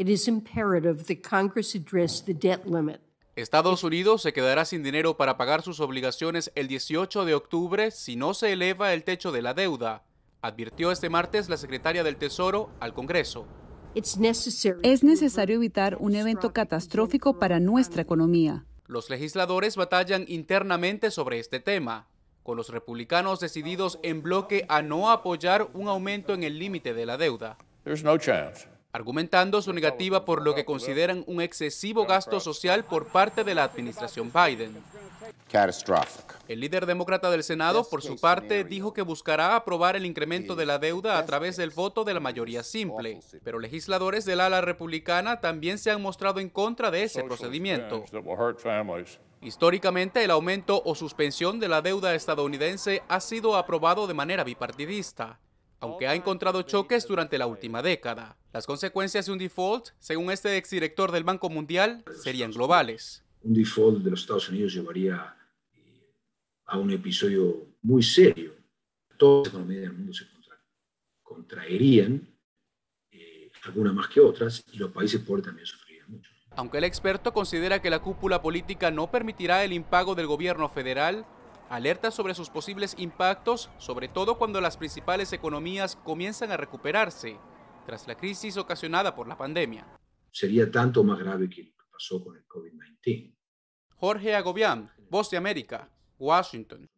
It is imperative Congress address the debt limit. Estados Unidos se quedará sin dinero para pagar sus obligaciones el 18 de octubre si no se eleva el techo de la deuda, advirtió este martes la secretaria del Tesoro al Congreso. Es necesario evitar un evento catastrófico para nuestra economía. Los legisladores batallan internamente sobre este tema, con los republicanos decididos en bloque a no apoyar un aumento en el límite de la deuda argumentando su negativa por lo que consideran un excesivo gasto social por parte de la administración Biden. El líder demócrata del Senado, por su este parte, dijo que buscará aprobar el incremento de la este deuda a través del voto de la mayoría simple, pero legisladores del ala republicana también se han mostrado en contra de ese procedimiento. Históricamente, el aumento o suspensión de la deuda estadounidense ha sido aprobado de manera bipartidista aunque ha encontrado choques durante la última década. Las consecuencias de un default, según este exdirector del Banco Mundial, serían globales. Un default de los Estados Unidos llevaría eh, a un episodio muy serio. Todas las economías del mundo se contraerían, eh, algunas más que otras, y los países pobres también sufrirían mucho. Aunque el experto considera que la cúpula política no permitirá el impago del gobierno federal, alerta sobre sus posibles impactos, sobre todo cuando las principales economías comienzan a recuperarse tras la crisis ocasionada por la pandemia. Sería tanto más grave que lo que pasó con el COVID-19. Jorge Agobián, Voz de América, Washington.